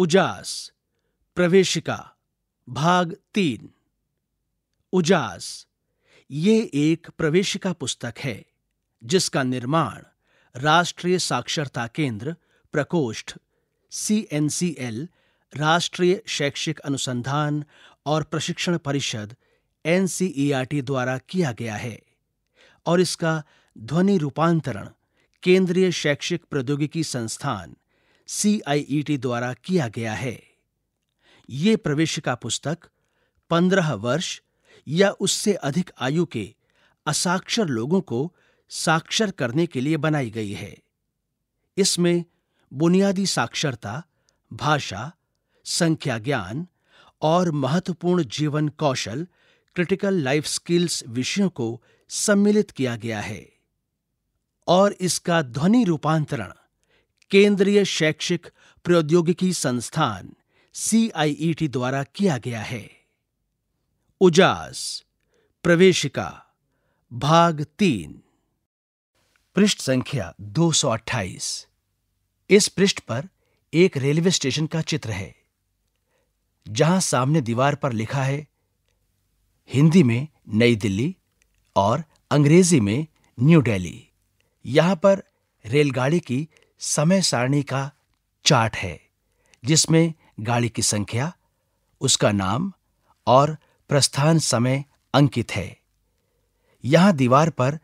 उजास प्रवेशिका भाग तीन उजास ये एक प्रवेशिका पुस्तक है जिसका निर्माण राष्ट्रीय साक्षरता केंद्र प्रकोष्ठ सीएनसीएल राष्ट्रीय शैक्षिक अनुसंधान और प्रशिक्षण परिषद एनसीईआरटी e द्वारा किया गया है और इसका ध्वनि रूपांतरण केंद्रीय शैक्षिक प्रौद्योगिकी संस्थान सीआईईटी e द्वारा किया गया है ये प्रवेशिका पुस्तक पंद्रह वर्ष या उससे अधिक आयु के असाक्षर लोगों को साक्षर करने के लिए बनाई गई है इसमें बुनियादी साक्षरता भाषा संख्या ज्ञान और महत्वपूर्ण जीवन कौशल क्रिटिकल लाइफ स्किल्स विषयों को सम्मिलित किया गया है और इसका ध्वनि रूपांतरण केंद्रीय शैक्षिक प्रौद्योगिकी संस्थान सीआईईटी e द्वारा किया गया है उजास प्रवेशिका भाग तीन पृष्ठ संख्या 228 इस पृष्ठ पर एक रेलवे स्टेशन का चित्र है जहां सामने दीवार पर लिखा है हिंदी में नई दिल्ली और अंग्रेजी में न्यू दिल्ली यहां पर रेलगाड़ी की समय सारणी का चार्ट है जिसमें गाड़ी की संख्या उसका नाम और प्रस्थान समय अंकित है यहां दीवार पर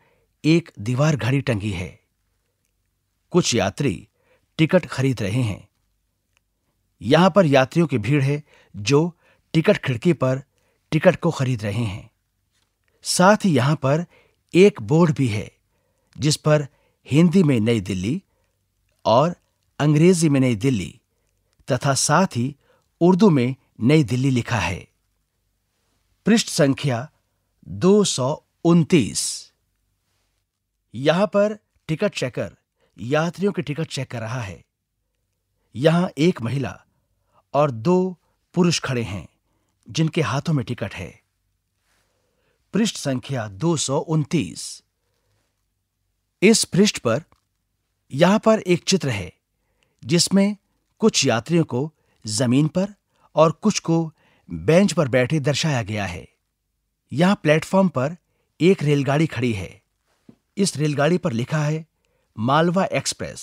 एक दीवार घड़ी टंगी है कुछ यात्री टिकट खरीद रहे हैं यहां पर यात्रियों की भीड़ है जो टिकट खिड़की पर टिकट को खरीद रहे हैं साथ ही यहां पर एक बोर्ड भी है जिस पर हिंदी में नई दिल्ली और अंग्रेजी में नई दिल्ली तथा साथ ही उर्दू में नई दिल्ली लिखा है पृष्ठ संख्या दो सौ उनतीस यहां पर टिकट चेकर यात्रियों के टिकट चेक कर रहा है यहां एक महिला और दो पुरुष खड़े हैं जिनके हाथों में टिकट है पृष्ठ संख्या दो इस पृष्ठ पर यहां पर एक चित्र है जिसमें कुछ यात्रियों को जमीन पर और कुछ को बेंच पर बैठे दर्शाया गया है यहां प्लेटफॉर्म पर एक रेलगाड़ी खड़ी है इस रेलगाड़ी पर लिखा है मालवा एक्सप्रेस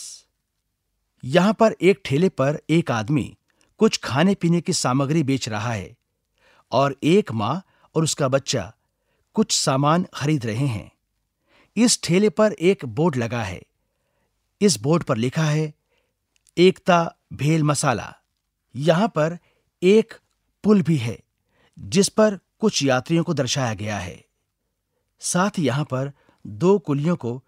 यहां पर एक ठेले पर एक आदमी कुछ खाने पीने की सामग्री बेच रहा है और एक मां और उसका बच्चा कुछ सामान खरीद रहे हैं इस ठेले पर एक बोर्ड लगा है इस बोर्ड पर लिखा है एकता भेल मसाला यहां पर एक पुल भी है जिस पर कुछ यात्रियों को दर्शाया गया है साथ ही यहां पर दो कुलियों को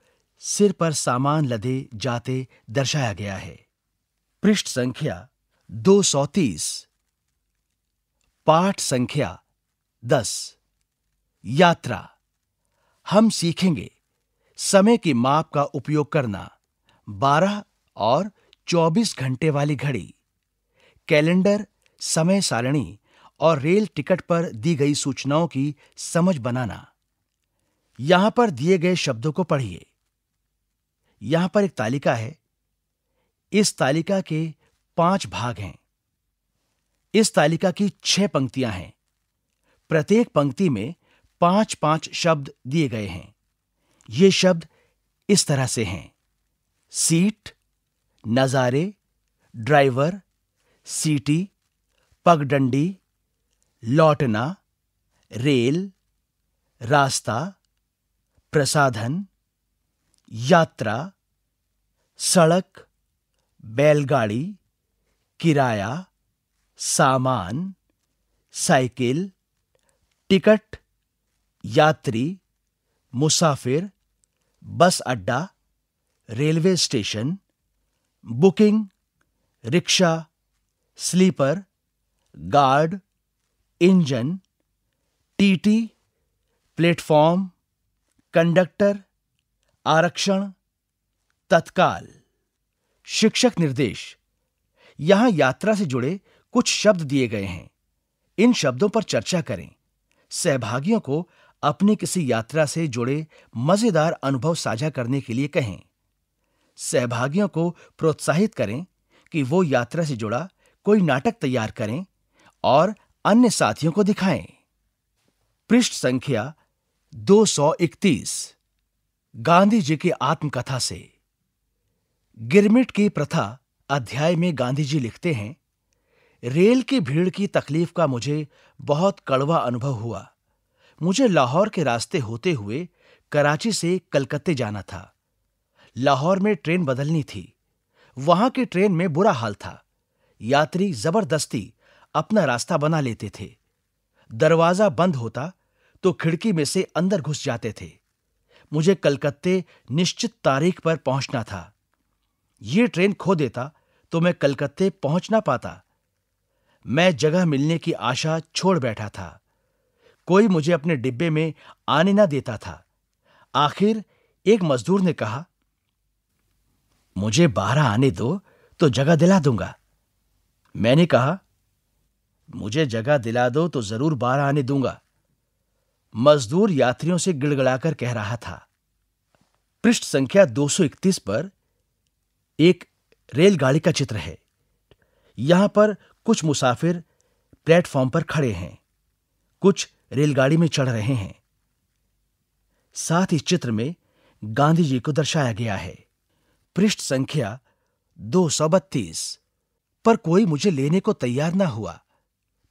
सिर पर सामान लदे जाते दर्शाया गया है पृष्ठ संख्या 230 पाठ संख्या 10 यात्रा हम सीखेंगे समय की माप का उपयोग करना बारह और चौबीस घंटे वाली घड़ी कैलेंडर समय सारणी और रेल टिकट पर दी गई सूचनाओं की समझ बनाना यहां पर दिए गए शब्दों को पढ़िए यहां पर एक तालिका है इस तालिका के पांच भाग हैं इस तालिका की छह पंक्तियां हैं प्रत्येक पंक्ति में पांच पांच शब्द दिए गए हैं ये शब्द इस तरह से हैं सीट नज़ारे ड्राइवर सीटी पगडंडी लौटना रेल रास्ता प्रसाधन यात्रा सड़क बैलगाड़ी किराया सामान साइकिल टिकट यात्री मुसाफिर बस अड्डा railway station booking rickshaw sleeper guard engine TT platform conductor आरक्षण तत्काल शिक्षक निर्देश यहां यात्रा से जुड़े कुछ शब्द दिए गए हैं इन शब्दों पर चर्चा करें सहभागियों को अपनी किसी यात्रा से जुड़े मजेदार अनुभव साझा करने के लिए कहें सहभागियों को प्रोत्साहित करें कि वो यात्रा से जुड़ा कोई नाटक तैयार करें और अन्य साथियों को दिखाएं। पृष्ठ संख्या 231 गांधी जी की आत्मकथा से गिरमिट की प्रथा अध्याय में गांधी जी लिखते हैं रेल की भीड़ की तकलीफ का मुझे बहुत कड़वा अनुभव हुआ मुझे लाहौर के रास्ते होते हुए कराची से कलकत्ते जाना था लाहौर में ट्रेन बदलनी थी वहां की ट्रेन में बुरा हाल था यात्री जबरदस्ती अपना रास्ता बना लेते थे दरवाजा बंद होता तो खिड़की में से अंदर घुस जाते थे मुझे कलकत्ते निश्चित तारीख पर पहुंचना था ये ट्रेन खो देता तो मैं कलकत्ते पहुंच ना पाता मैं जगह मिलने की आशा छोड़ बैठा था कोई मुझे अपने डिब्बे में आने ना देता था आखिर एक मजदूर ने कहा मुझे बारह आने दो तो जगह दिला दूंगा मैंने कहा मुझे जगह दिला दो तो जरूर बारह आने दूंगा मजदूर यात्रियों से गिड़गिड़ाकर कह रहा था पृष्ठ संख्या 231 पर एक रेलगाड़ी का चित्र है यहां पर कुछ मुसाफिर प्लेटफॉर्म पर खड़े हैं कुछ रेलगाड़ी में चढ़ रहे हैं साथ ही चित्र में गांधी जी को दर्शाया गया है पृष्ठ संख्या दो सौ बत्तीस पर कोई मुझे लेने को तैयार ना हुआ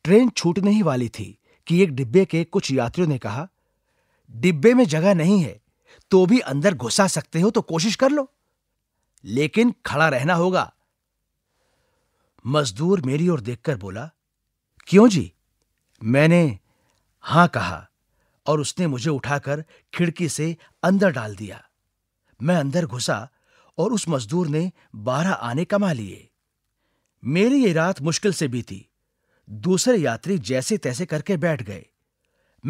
ट्रेन छूटने ही वाली थी कि एक डिब्बे के कुछ यात्रियों ने कहा डिब्बे में जगह नहीं है तो भी अंदर घुसा सकते हो तो कोशिश कर लो लेकिन खड़ा रहना होगा मजदूर मेरी ओर देखकर बोला क्यों जी मैंने हां कहा और उसने मुझे उठाकर खिड़की से अंदर डाल दिया मैं अंदर घुसा और उस मजदूर ने बारह आने कमा लिए मेरी ये रात मुश्किल से बीती दूसरे यात्री जैसे तैसे करके बैठ गए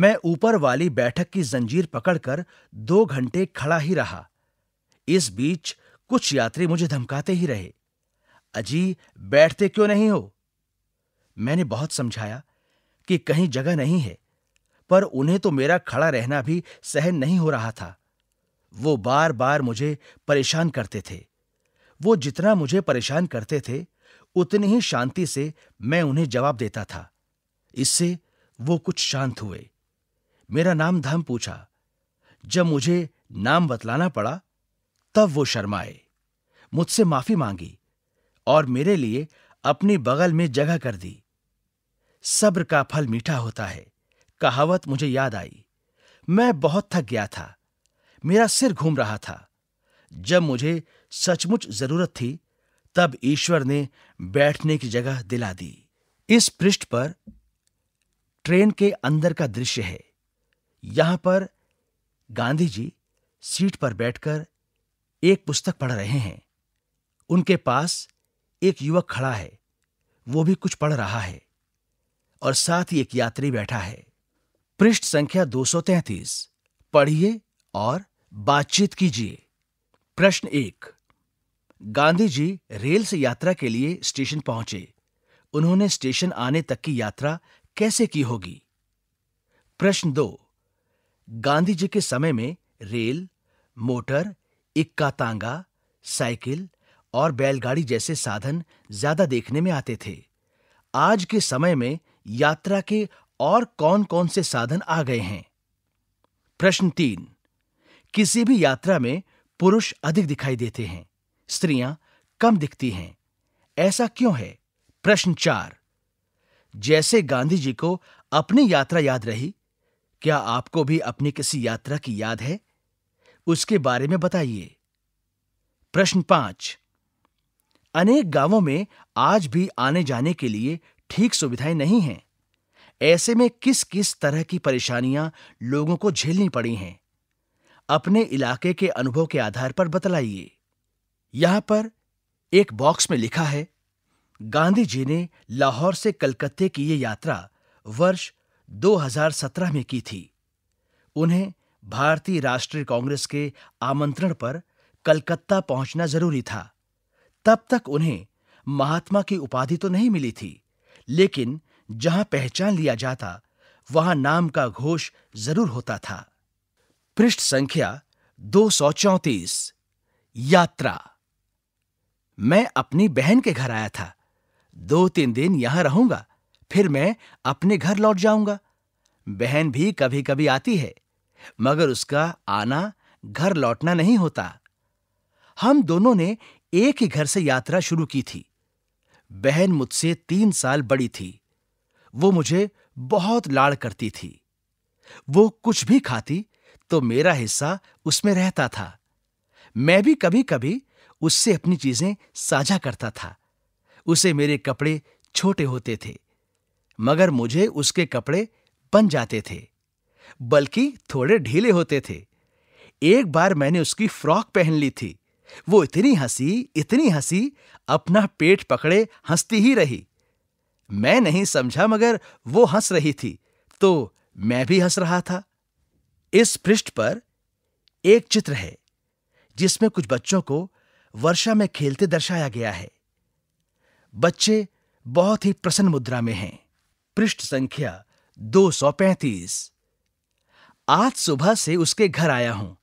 मैं ऊपर वाली बैठक की जंजीर पकड़कर दो घंटे खड़ा ही रहा इस बीच कुछ यात्री मुझे धमकाते ही रहे अजी बैठते क्यों नहीं हो मैंने बहुत समझाया कि कहीं जगह नहीं है पर उन्हें तो मेरा खड़ा रहना भी सहन नहीं हो रहा था वो बार बार मुझे परेशान करते थे वो जितना मुझे परेशान करते थे उतनी ही शांति से मैं उन्हें जवाब देता था इससे वो कुछ शांत हुए मेरा नाम धाम पूछा जब मुझे नाम बतलाना पड़ा तब वो शर्माए मुझसे माफी मांगी और मेरे लिए अपनी बगल में जगह कर दी सब्र का फल मीठा होता है कहावत मुझे याद आई मैं बहुत थक गया था मेरा सिर घूम रहा था जब मुझे सचमुच जरूरत थी तब ईश्वर ने बैठने की जगह दिला दी इस पृष्ठ पर ट्रेन के अंदर का दृश्य है यहां पर गांधी जी सीट पर बैठकर एक पुस्तक पढ़ रहे हैं उनके पास एक युवक खड़ा है वो भी कुछ पढ़ रहा है और साथ ही एक यात्री बैठा है पृष्ठ संख्या 233 पढ़िए और बातचीत कीजिए प्रश्न एक गांधी जी रेल से यात्रा के लिए स्टेशन पहुंचे उन्होंने स्टेशन आने तक की यात्रा कैसे की होगी प्रश्न दो गांधी जी के समय में रेल मोटर इक्का तांगा साइकिल और बैलगाड़ी जैसे साधन ज्यादा देखने में आते थे आज के समय में यात्रा के और कौन कौन से साधन आ गए हैं प्रश्न तीन किसी भी यात्रा में पुरुष अधिक दिखाई देते हैं स्त्रियां कम दिखती हैं ऐसा क्यों है प्रश्न चार जैसे गांधी जी को अपनी यात्रा याद रही क्या आपको भी अपनी किसी यात्रा की याद है उसके बारे में बताइए प्रश्न पांच अनेक गांवों में आज भी आने जाने के लिए ठीक सुविधाएं नहीं हैं ऐसे में किस किस तरह की परेशानियां लोगों को झेलनी पड़ी हैं अपने इलाके के अनुभव के आधार पर बतलाइए यहां पर एक बॉक्स में लिखा है गांधी जी ने लाहौर से कलकत्ते की ये यात्रा वर्ष 2017 में की थी उन्हें भारतीय राष्ट्रीय कांग्रेस के आमंत्रण पर कलकत्ता पहुंचना जरूरी था तब तक उन्हें महात्मा की उपाधि तो नहीं मिली थी लेकिन जहां पहचान लिया जाता वहां नाम का घोष जरूर होता था पृष्ठ संख्या दो सौ यात्रा मैं अपनी बहन के घर आया था दो तीन दिन यहां रहूंगा फिर मैं अपने घर लौट जाऊंगा बहन भी कभी कभी आती है मगर उसका आना घर लौटना नहीं होता हम दोनों ने एक ही घर से यात्रा शुरू की थी बहन मुझसे तीन साल बड़ी थी वो मुझे बहुत लाड़ करती थी वो कुछ भी खाती तो मेरा हिस्सा उसमें रहता था मैं भी कभी कभी उससे अपनी चीजें साझा करता था उसे मेरे कपड़े छोटे होते थे मगर मुझे उसके कपड़े बन जाते थे बल्कि थोड़े ढीले होते थे एक बार मैंने उसकी फ्रॉक पहन ली थी वो इतनी हंसी इतनी हंसी अपना पेट पकड़े हंसती ही रही मैं नहीं समझा मगर वो हंस रही थी तो मैं भी हंस रहा था इस पृष्ठ पर एक चित्र है जिसमें कुछ बच्चों को वर्षा में खेलते दर्शाया गया है बच्चे बहुत ही प्रसन्न मुद्रा में हैं पृष्ठ संख्या 235 आज सुबह से उसके घर आया हूं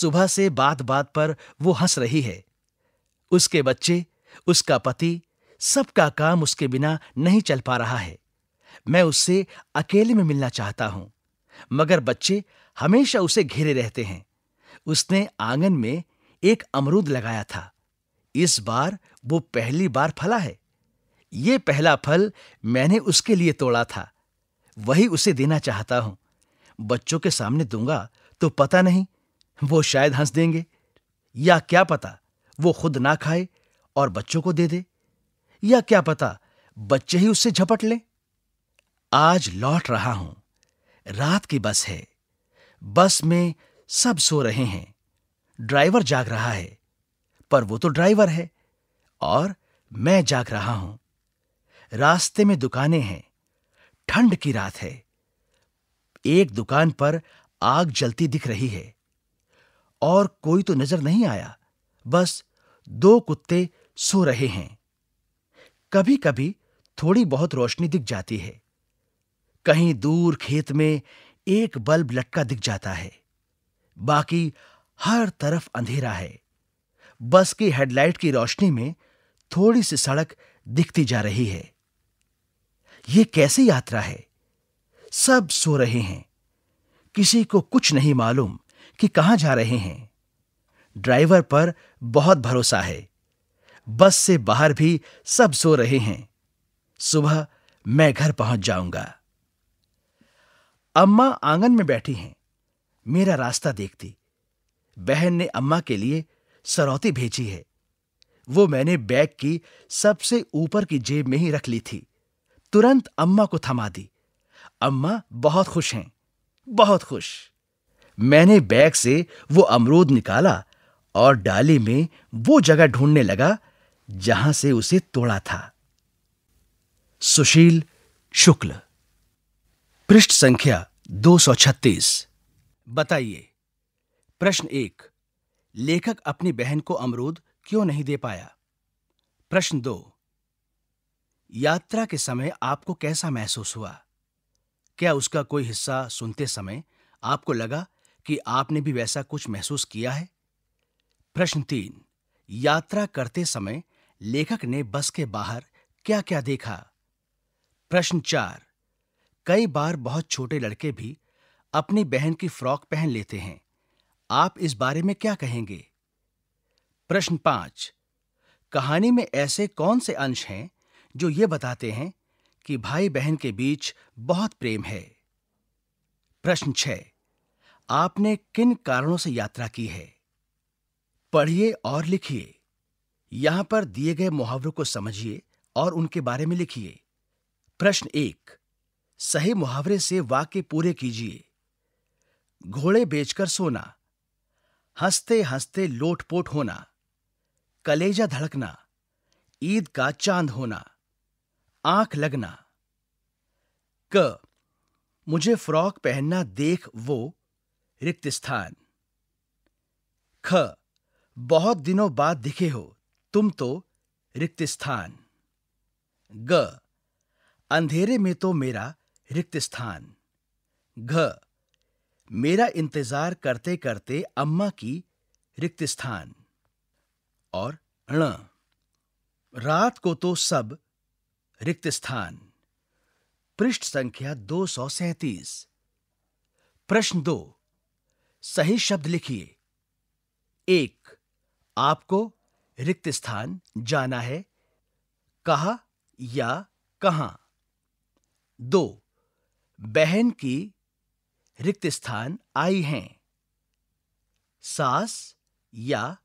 सुबह से बात बात पर वो हंस रही है उसके बच्चे उसका पति सबका काम उसके बिना नहीं चल पा रहा है मैं उससे अकेले में मिलना चाहता हूं मगर बच्चे हमेशा उसे घेरे रहते हैं उसने आंगन में एक अमरूद लगाया था इस बार वो पहली बार फला है ये पहला फल मैंने उसके लिए तोड़ा था वही उसे देना चाहता हूं बच्चों के सामने दूंगा तो पता नहीं वो शायद हंस देंगे या क्या पता वो खुद ना खाए और बच्चों को दे दे या क्या पता बच्चे ही उससे झपट लें आज लौट रहा हूं रात की बस है बस में सब सो रहे हैं ड्राइवर जाग रहा है पर वो तो ड्राइवर है और मैं जाग रहा हूं रास्ते में दुकानें हैं ठंड की रात है एक दुकान पर आग जलती दिख रही है और कोई तो नजर नहीं आया बस दो कुत्ते सो रहे हैं कभी कभी थोड़ी बहुत रोशनी दिख जाती है कहीं दूर खेत में एक बल्ब लटका दिख जाता है बाकी हर तरफ अंधेरा है बस की हेडलाइट की रोशनी में थोड़ी सी सड़क दिखती जा रही है यह कैसी यात्रा है सब सो रहे हैं किसी को कुछ नहीं मालूम कि कहां जा रहे हैं ड्राइवर पर बहुत भरोसा है बस से बाहर भी सब सो रहे हैं सुबह मैं घर पहुंच जाऊंगा अम्मा आंगन में बैठी हैं मेरा रास्ता देखती बहन ने अम्मा के लिए सरौती भेजी है वो मैंने बैग की सबसे ऊपर की जेब में ही रख ली थी तुरंत अम्मा को थमा दी अम्मा बहुत खुश हैं बहुत खुश मैंने बैग से वो अमरूद निकाला और डाली में वो जगह ढूंढने लगा जहां से उसे तोड़ा था सुशील शुक्ल पृष्ठ संख्या 236 बताइए प्रश्न एक लेखक अपनी बहन को अमरूद क्यों नहीं दे पाया प्रश्न दो यात्रा के समय आपको कैसा महसूस हुआ क्या उसका कोई हिस्सा सुनते समय आपको लगा कि आपने भी वैसा कुछ महसूस किया है प्रश्न तीन यात्रा करते समय लेखक ने बस के बाहर क्या क्या देखा प्रश्न चार कई बार बहुत छोटे लड़के भी अपनी बहन की फ्रॉक पहन लेते हैं आप इस बारे में क्या कहेंगे प्रश्न पांच कहानी में ऐसे कौन से अंश हैं जो ये बताते हैं कि भाई बहन के बीच बहुत प्रेम है प्रश्न छह आपने किन कारणों से यात्रा की है पढ़िए और लिखिए यहां पर दिए गए मुहावरों को समझिए और उनके बारे में लिखिए प्रश्न एक सही मुहावरे से वाक्य पूरे कीजिए घोड़े बेचकर सोना हंसते हंसते लोटपोट होना कलेजा धड़कना ईद का चांद होना आंख लगना क मुझे फ्रॉक पहनना देख वो रिक्त स्थान ख बहुत दिनों बाद दिखे हो तुम तो रिक्त स्थान ग अंधेरे में तो मेरा रिक्त स्थान घ मेरा इंतजार करते करते अम्मा की रिक्त स्थान और ण रात को तो सब रिक्त स्थान पृष्ठ संख्या दो सौ सैतीस प्रश्न दो सही शब्द लिखिए एक आपको रिक्त स्थान जाना है कहा या कहां दो बहन की रिक्त स्थान आई हैं सास या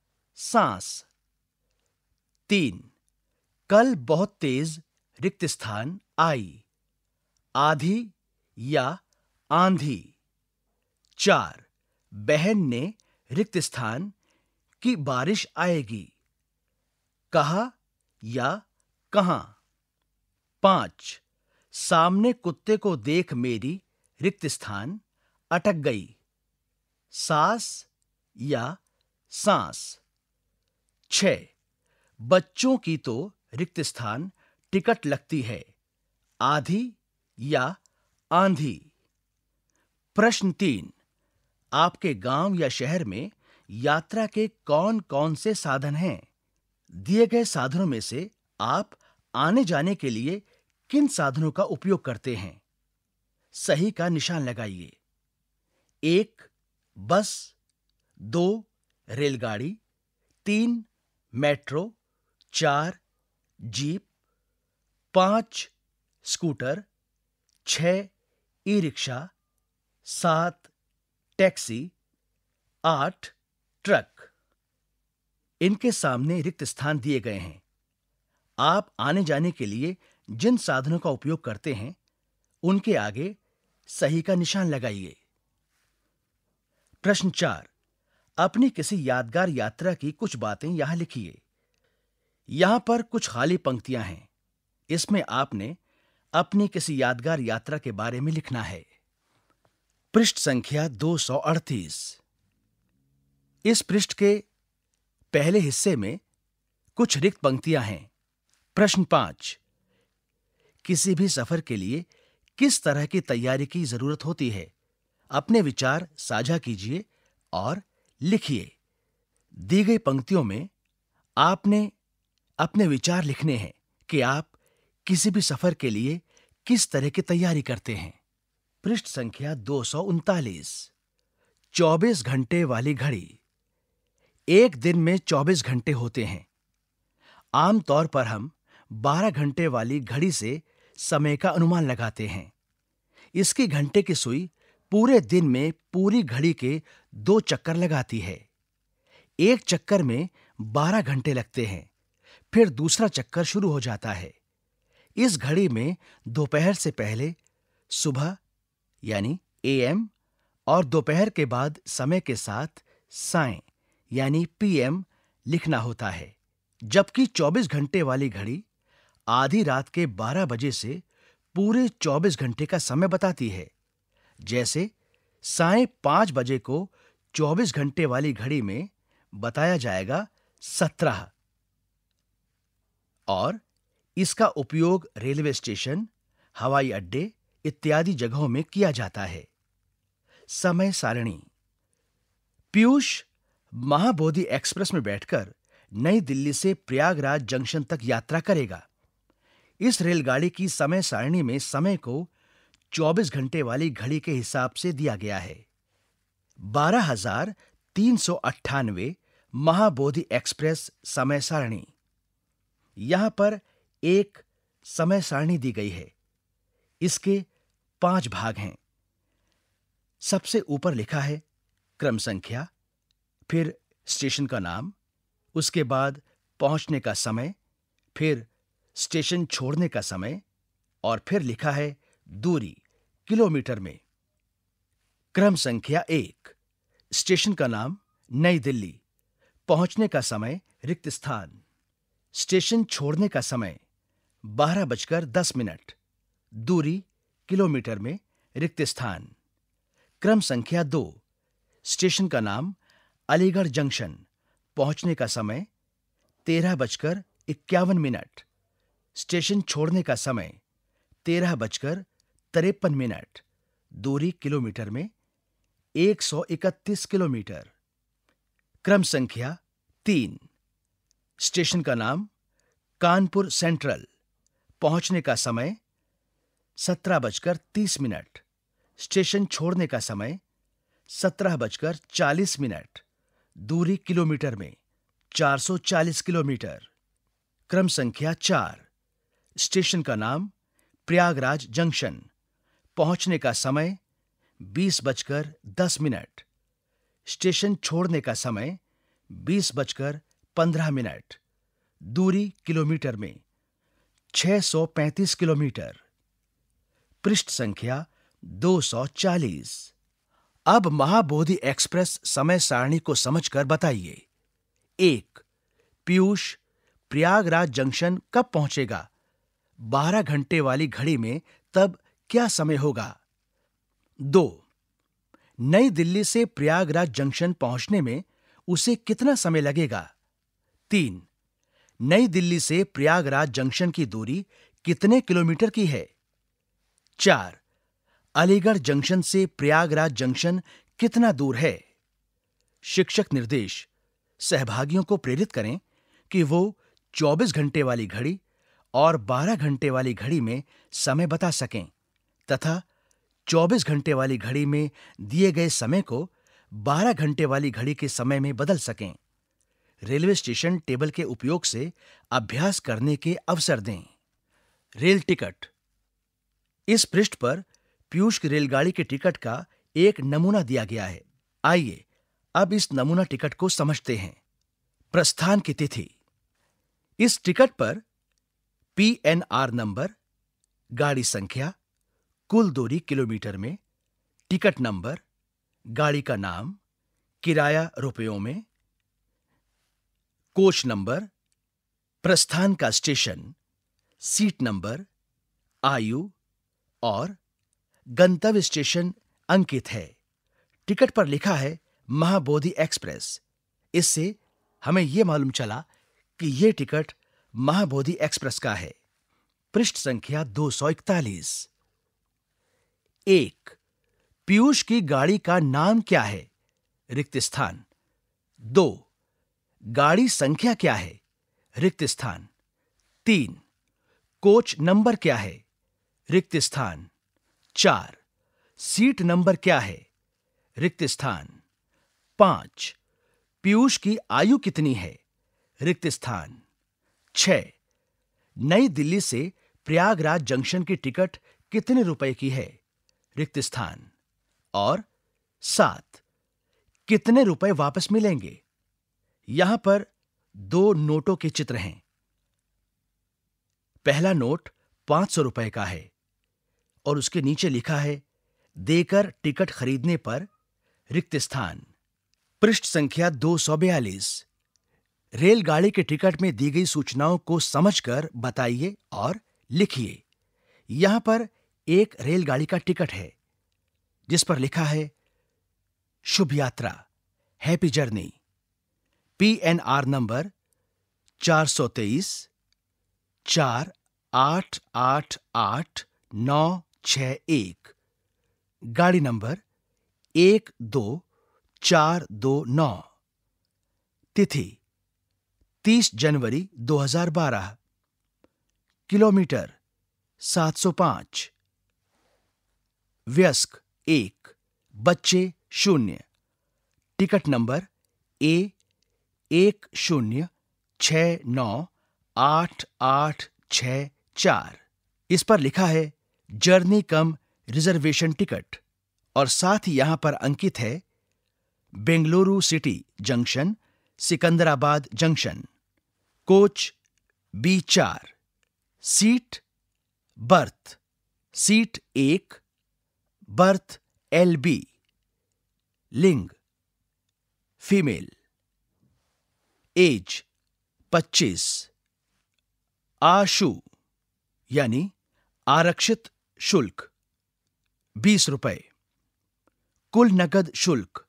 सांस तीन कल बहुत तेज रिक्त स्थान आई आधी या आंधी चार बहन ने रिक्त स्थान की बारिश आएगी कहा या कहा पांच सामने कुत्ते को देख मेरी रिक्त स्थान अटक गई सास या सांस छ बच्चों की तो रिक्त स्थान टिकट लगती है आधी या आंधी प्रश्न तीन आपके गांव या शहर में यात्रा के कौन कौन से साधन हैं दिए गए साधनों में से आप आने जाने के लिए किन साधनों का उपयोग करते हैं सही का निशान लगाइए एक बस दो रेलगाड़ी तीन मेट्रो चार जीप पांच स्कूटर छ ई रिक्शा सात टैक्सी आठ ट्रक इनके सामने रिक्त स्थान दिए गए हैं आप आने जाने के लिए जिन साधनों का उपयोग करते हैं उनके आगे सही का निशान लगाइए प्रश्न चार अपनी किसी यादगार यात्रा की कुछ बातें यहां लिखिए यहां पर कुछ खाली पंक्तियां हैं इसमें आपने अपनी किसी यादगार यात्रा के बारे में लिखना है पृष्ठ संख्या 238 इस पृष्ठ के पहले हिस्से में कुछ रिक्त पंक्तियां हैं प्रश्न पांच किसी भी सफर के लिए किस तरह की तैयारी की जरूरत होती है अपने विचार साझा कीजिए और लिखिए दी गई पंक्तियों में आपने अपने विचार लिखने हैं कि आप किसी भी सफर के लिए किस तरह की तैयारी करते हैं पृष्ठ संख्या दो सौ उनतालीस चौबीस घंटे वाली घड़ी एक दिन में चौबीस घंटे होते हैं आमतौर पर हम बारह घंटे वाली घड़ी से समय का अनुमान लगाते हैं इसकी घंटे की सुई पूरे दिन में पूरी घड़ी के दो चक्कर लगाती है एक चक्कर में बारह घंटे लगते हैं फिर दूसरा चक्कर शुरू हो जाता है इस घड़ी में दोपहर से पहले सुबह यानी एएम और दोपहर के बाद समय के साथ साय यानी पीएम लिखना होता है जबकि 24 घंटे वाली घड़ी आधी रात के 12 बजे से पूरे 24 घंटे का समय बताती है जैसे साय पांच बजे को 24 घंटे वाली घड़ी में बताया जाएगा सत्रह और इसका उपयोग रेलवे स्टेशन हवाई अड्डे इत्यादि जगहों में किया जाता है समय सारणी पीयूष महाबोधि एक्सप्रेस में बैठकर नई दिल्ली से प्रयागराज जंक्शन तक यात्रा करेगा इस रेलगाड़ी की समय सारणी में समय को 24 घंटे वाली घड़ी के हिसाब से दिया गया है बारह हजार तीन सौ अट्ठानवे महाबोधि एक्सप्रेस समय सारणी यहां पर एक समय सारणी दी गई है इसके पांच भाग हैं सबसे ऊपर लिखा है क्रम संख्या फिर स्टेशन का नाम उसके बाद पहुंचने का समय फिर स्टेशन छोड़ने का समय और फिर लिखा है दूरी किलोमीटर में क्रम संख्या एक स्टेशन का नाम नई दिल्ली पहुंचने का समय रिक्त स्थान स्टेशन छोड़ने का समय बारह बजकर दस मिनट दूरी किलोमीटर में रिक्त स्थान क्रम संख्या दो स्टेशन का नाम अलीगढ़ जंक्शन पहुंचने का समय तेरह बजकर इक्यावन मिनट स्टेशन छोड़ने का समय तेरह बजकर तिरपन मिनट दूरी किलोमीटर में 131 किलोमीटर क्रम संख्या तीन स्टेशन का नाम कानपुर सेंट्रल पहुंचने का समय सत्रह बजकर तीस मिनट स्टेशन छोड़ने का समय सत्रह बजकर चालीस मिनट दूरी किलोमीटर में 440 किलोमीटर क्रम संख्या चार स्टेशन का नाम प्रयागराज जंक्शन पहुंचने का समय बीस बजकर दस मिनट स्टेशन छोड़ने का समय बीस बजकर पंद्रह मिनट दूरी किलोमीटर में छह सौ पैंतीस किलोमीटर पृष्ठ संख्या दो सौ चालीस अब महाबोधि एक्सप्रेस समय सारणी को समझकर बताइए एक पीयूष प्रयागराज जंक्शन कब पहुंचेगा बारह घंटे वाली घड़ी में तब क्या समय होगा दो नई दिल्ली से प्रयागराज जंक्शन पहुंचने में उसे कितना समय लगेगा तीन नई दिल्ली से प्रयागराज जंक्शन की दूरी कितने किलोमीटर की है चार अलीगढ़ जंक्शन से प्रयागराज जंक्शन कितना दूर है शिक्षक निर्देश सहभागियों को प्रेरित करें कि वो 24 घंटे वाली घड़ी और 12 घंटे वाली घड़ी में समय बता सकें तथा 24 घंटे वाली घड़ी में दिए गए समय को 12 घंटे वाली घड़ी के समय में बदल सकें रेलवे स्टेशन टेबल के उपयोग से अभ्यास करने के अवसर दें रेल टिकट इस पृष्ठ पर पीयूष की रेलगाड़ी के टिकट का एक नमूना दिया गया है आइए अब इस नमूना टिकट को समझते हैं प्रस्थान की तिथि इस टिकट पर पीएनआर नंबर गाड़ी संख्या कुल दूरी किलोमीटर में टिकट नंबर गाड़ी का नाम किराया रुपयों में कोच नंबर प्रस्थान का स्टेशन सीट नंबर आयु और गंतव्य स्टेशन अंकित है टिकट पर लिखा है महाबोधि एक्सप्रेस इससे हमें यह मालूम चला कि यह टिकट महाबोधि एक्सप्रेस का है पृष्ठ संख्या दो सौ इकतालीस एक पीयूष की गाड़ी का नाम क्या है रिक्त स्थान दो गाड़ी संख्या क्या है रिक्त स्थान तीन कोच नंबर क्या है रिक्त स्थान चार सीट नंबर क्या है रिक्त स्थान पांच पीयूष की आयु कितनी है रिक्त स्थान छह नई दिल्ली से प्रयागराज जंक्शन की टिकट कितने रुपए की है रिक्त स्थान और सात कितने रुपए वापस मिलेंगे यहां पर दो नोटों के चित्र हैं पहला नोट पांच सौ रुपए का है और उसके नीचे लिखा है देकर टिकट खरीदने पर रिक्त स्थान पृष्ठ संख्या दो सौ बयालीस रेलगाड़ी के टिकट में दी गई सूचनाओं को समझकर बताइए और लिखिए यहां पर एक रेलगाड़ी का टिकट है जिस पर लिखा है शुभ यात्रा हैप्पी जर्नी पीएनआर नंबर 423 चार आठ आठ आठ नौ छ एक गाड़ी नंबर एक दो चार दो नौ तिथि तीस जनवरी 2012 किलोमीटर 705 व्यस्क एक बच्चे शून्य टिकट नंबर ए एक शून्य छ नौ आठ आठ छ चार इस पर लिखा है जर्नी कम रिजर्वेशन टिकट और साथ ही यहां पर अंकित है Bengaluru city junction Secunderabad junction coach B चार सीट बर्थ सीट एक बर्थ एल बी लिंग फीमेल एज पच्चीस आशु यानी आरक्षित शुल्क बीस रुपए कुल नकद शुल्क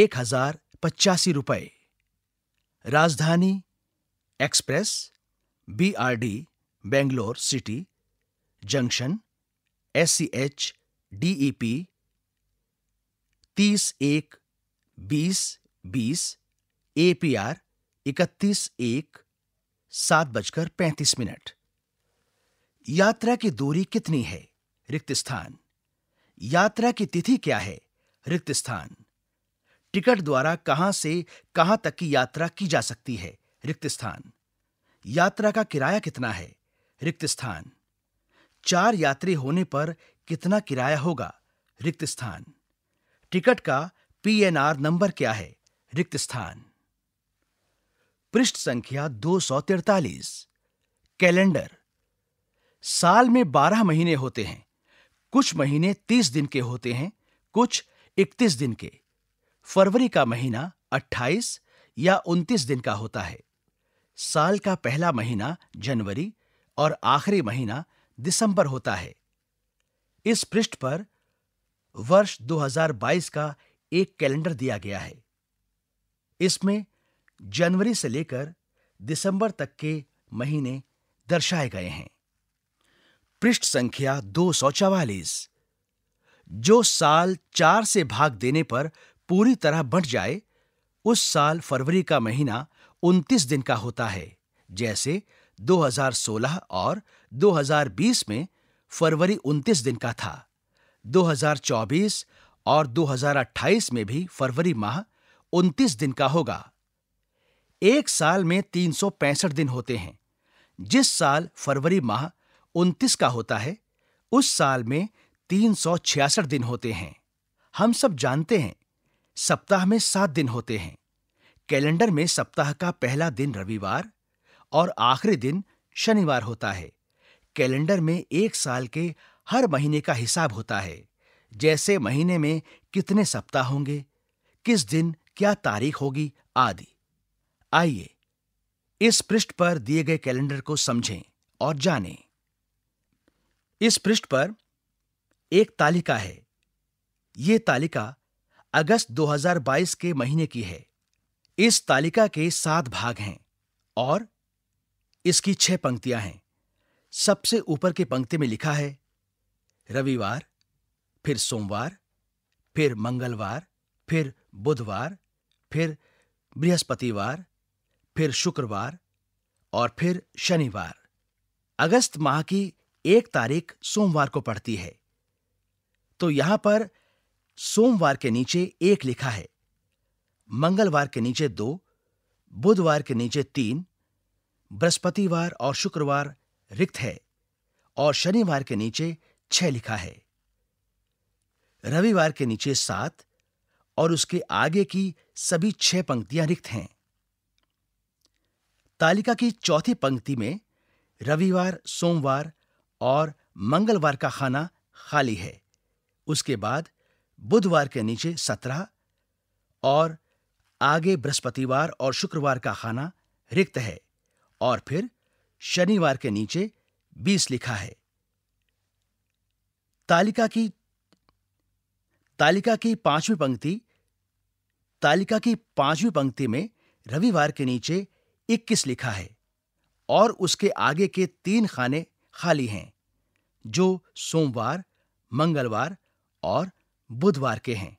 एक हजार पचासी रुपए Rajdhani express B R D Bangalore city junction S C E DEP तीस एक बीस बीस एपीआर इकतीस एक सात बजकर पैंतीस मिनट यात्रा की दूरी कितनी है रिक्त स्थान यात्रा की तिथि क्या है रिक्त स्थान टिकट द्वारा कहां से कहां तक की यात्रा की जा सकती है रिक्त स्थान यात्रा का किराया कितना है रिक्त स्थान चार यात्री होने पर कितना किराया होगा रिक्त स्थान टिकट का पीएनआर नंबर क्या है रिक्त स्थान पृष्ठ संख्या दो सौ तिरतालीस कैलेंडर साल में बारह महीने होते हैं कुछ महीने तीस दिन के होते हैं कुछ इकतीस दिन के फरवरी का महीना अट्ठाईस या उनतीस दिन का होता है साल का पहला महीना जनवरी और आखिरी महीना दिसंबर होता है इस पृष्ठ पर वर्ष 2022 का एक कैलेंडर दिया गया है इसमें जनवरी से लेकर दिसंबर तक के महीने दर्शाए गए हैं पृष्ठ संख्या दो जो साल चार से भाग देने पर पूरी तरह बंट जाए उस साल फरवरी का महीना 29 दिन का होता है जैसे 2016 और 2020 में फरवरी 29 दिन का था 2024 और 2028 में भी फरवरी माह 29 दिन का होगा एक साल में तीन दिन होते हैं जिस साल फरवरी माह 29 का होता है उस साल में तीन दिन होते हैं हम सब जानते हैं सप्ताह में सात दिन होते हैं कैलेंडर में सप्ताह का पहला दिन रविवार और आखिरी दिन शनिवार होता है कैलेंडर में एक साल के हर महीने का हिसाब होता है जैसे महीने में कितने सप्ताह होंगे किस दिन क्या तारीख होगी आदि आइए इस पृष्ठ पर दिए गए कैलेंडर को समझें और जानें। इस पृष्ठ पर एक तालिका है ये तालिका अगस्त 2022 के महीने की है इस तालिका के सात भाग हैं और इसकी छह पंक्तियां हैं सबसे ऊपर की पंक्ति में लिखा है रविवार फिर सोमवार फिर मंगलवार फिर बुधवार फिर बृहस्पतिवार फिर शुक्रवार और फिर शनिवार अगस्त माह की एक तारीख सोमवार को पड़ती है तो यहां पर सोमवार के नीचे एक लिखा है मंगलवार के नीचे दो बुधवार के नीचे तीन बृहस्पतिवार और शुक्रवार रिक्त है और शनिवार के नीचे छह लिखा है रविवार के नीचे सात और उसके आगे की सभी छह पंक्तियां रिक्त हैं तालिका की चौथी पंक्ति में रविवार सोमवार और मंगलवार का खाना खाली है उसके बाद बुधवार के नीचे सत्रह और आगे बृहस्पतिवार और शुक्रवार का खाना रिक्त है और फिर शनिवार के नीचे बीस लिखा है तालिका की तालिका की पांचवी पंक्ति तालिका की पांचवी पंक्ति में रविवार के नीचे 21 लिखा है और उसके आगे के तीन खाने खाली हैं जो सोमवार मंगलवार और बुधवार के हैं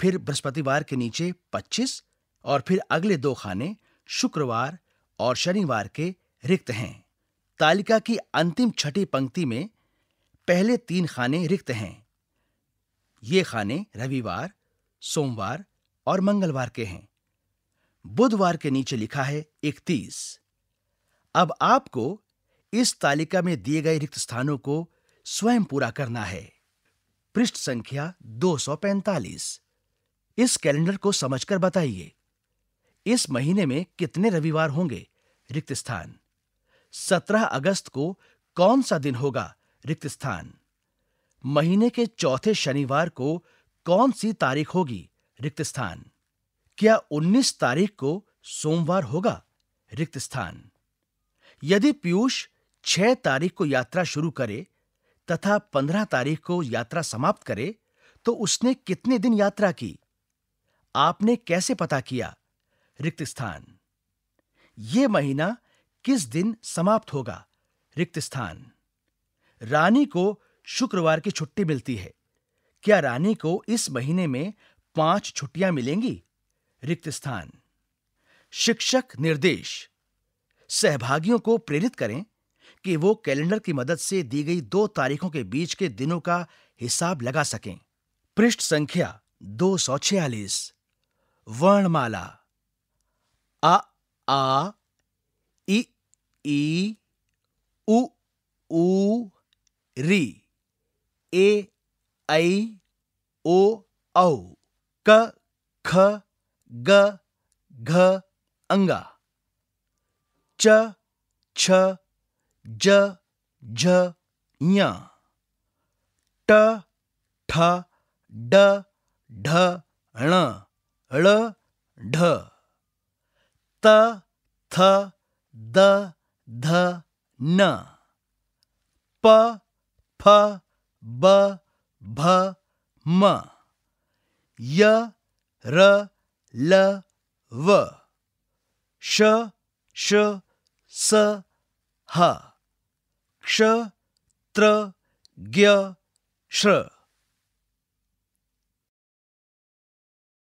फिर बृहस्पतिवार के नीचे 25 और फिर अगले दो खाने शुक्रवार और शनिवार के रिक्त हैं तालिका की अंतिम छठी पंक्ति में पहले तीन खाने रिक्त हैं ये खाने रविवार सोमवार और मंगलवार के हैं बुधवार के नीचे लिखा है इकतीस अब आपको इस तालिका में दिए गए रिक्त स्थानों को स्वयं पूरा करना है पृष्ठ संख्या 245 इस कैलेंडर को समझकर बताइए इस महीने में कितने रविवार होंगे रिक्त स्थान सत्रह अगस्त को कौन सा दिन होगा रिक्त स्थान महीने के चौथे शनिवार को कौन सी तारीख होगी रिक्त स्थान क्या 19 तारीख को सोमवार होगा रिक्त स्थान यदि पीयूष छह तारीख को यात्रा शुरू करे तथा पंद्रह तारीख को यात्रा समाप्त करे तो उसने कितने दिन यात्रा की आपने कैसे पता किया रिक्त स्थान ये महीना किस दिन समाप्त होगा रिक्त स्थान रानी को शुक्रवार की छुट्टी मिलती है क्या रानी को इस महीने में पांच छुट्टियां मिलेंगी रिक्त स्थान शिक्षक निर्देश सहभागियों को प्रेरित करें कि वो कैलेंडर की मदद से दी गई दो तारीखों के बीच के दिनों का हिसाब लगा सकें पृष्ठ संख्या दो सौ छियालीस वर्णमाला अ आ इ ई उ ऊ री ए ऐ ओ औ क ख ग घ अंगा च छ ज झ ञ ट ठ ड ढ ण ळ ढ त थ द ध न प फ ब भ म य र ल व श श स ह क्ष त्र ग्य श्र